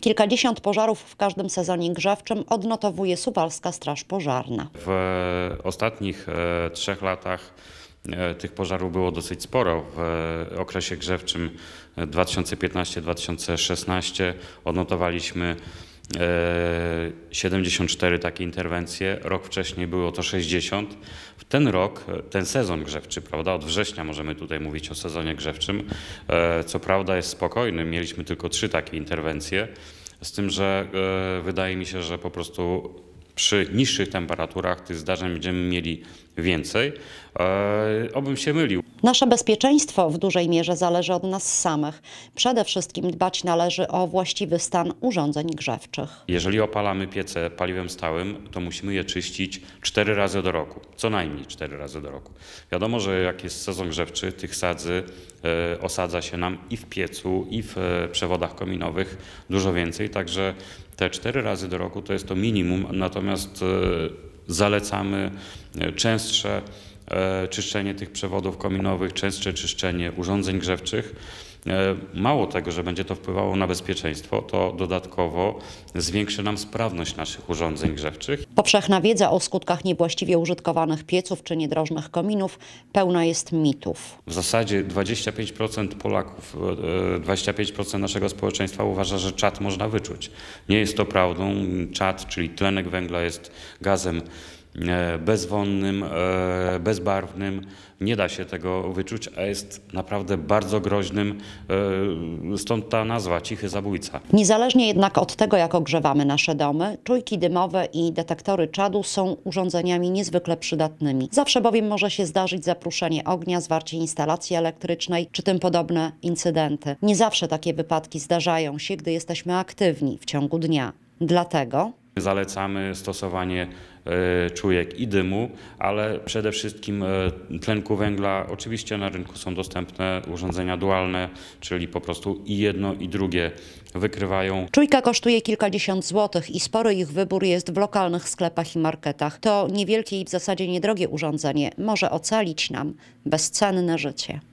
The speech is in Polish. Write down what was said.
Kilkadziesiąt pożarów w każdym sezonie grzewczym odnotowuje Suwalska Straż Pożarna. W ostatnich e, trzech latach e, tych pożarów było dosyć sporo. W e, okresie grzewczym 2015-2016 odnotowaliśmy 74 e, takie interwencje, rok wcześniej było to 60. W ten rok, ten sezon grzewczy, prawda, od września możemy tutaj mówić o sezonie grzewczym, e, co prawda jest spokojny, mieliśmy tylko trzy takie interwencje, z tym, że e, wydaje mi się, że po prostu przy niższych temperaturach tych zdarzeń będziemy mieli więcej, e, obym się mylił. Nasze bezpieczeństwo w dużej mierze zależy od nas samych. Przede wszystkim dbać należy o właściwy stan urządzeń grzewczych. Jeżeli opalamy piece paliwem stałym, to musimy je czyścić cztery razy do roku, co najmniej cztery razy do roku. Wiadomo, że jak jest sezon grzewczy, tych sadzy e, osadza się nam i w piecu, i w e, przewodach kominowych dużo więcej, także te cztery razy do roku to jest to minimum, natomiast zalecamy e, częstsze e, czyszczenie tych przewodów kominowych, częstsze czyszczenie urządzeń grzewczych. E, mało tego, że będzie to wpływało na bezpieczeństwo, to dodatkowo zwiększy nam sprawność naszych urządzeń grzewczych. Powszechna wiedza o skutkach niewłaściwie użytkowanych pieców czy niedrożnych kominów pełna jest mitów. W zasadzie 25% Polaków, 25% e, naszego społeczeństwa uważa, że czat można wyczuć. Nie jest to prawdą. Czat, czyli tlenek węgla jest gazem E, bezwonnym, e, bezbarwnym. Nie da się tego wyczuć, a jest naprawdę bardzo groźnym, e, stąd ta nazwa cichy zabójca. Niezależnie jednak od tego, jak ogrzewamy nasze domy, czujki dymowe i detektory czadu są urządzeniami niezwykle przydatnymi. Zawsze bowiem może się zdarzyć zapruszenie ognia, zwarcie instalacji elektrycznej czy tym podobne incydenty. Nie zawsze takie wypadki zdarzają się, gdy jesteśmy aktywni w ciągu dnia. Dlatego zalecamy stosowanie E, czujek i dymu, ale przede wszystkim e, tlenku węgla. Oczywiście na rynku są dostępne urządzenia dualne, czyli po prostu i jedno i drugie wykrywają. Czujka kosztuje kilkadziesiąt złotych i spory ich wybór jest w lokalnych sklepach i marketach. To niewielkie i w zasadzie niedrogie urządzenie może ocalić nam bezcenne życie.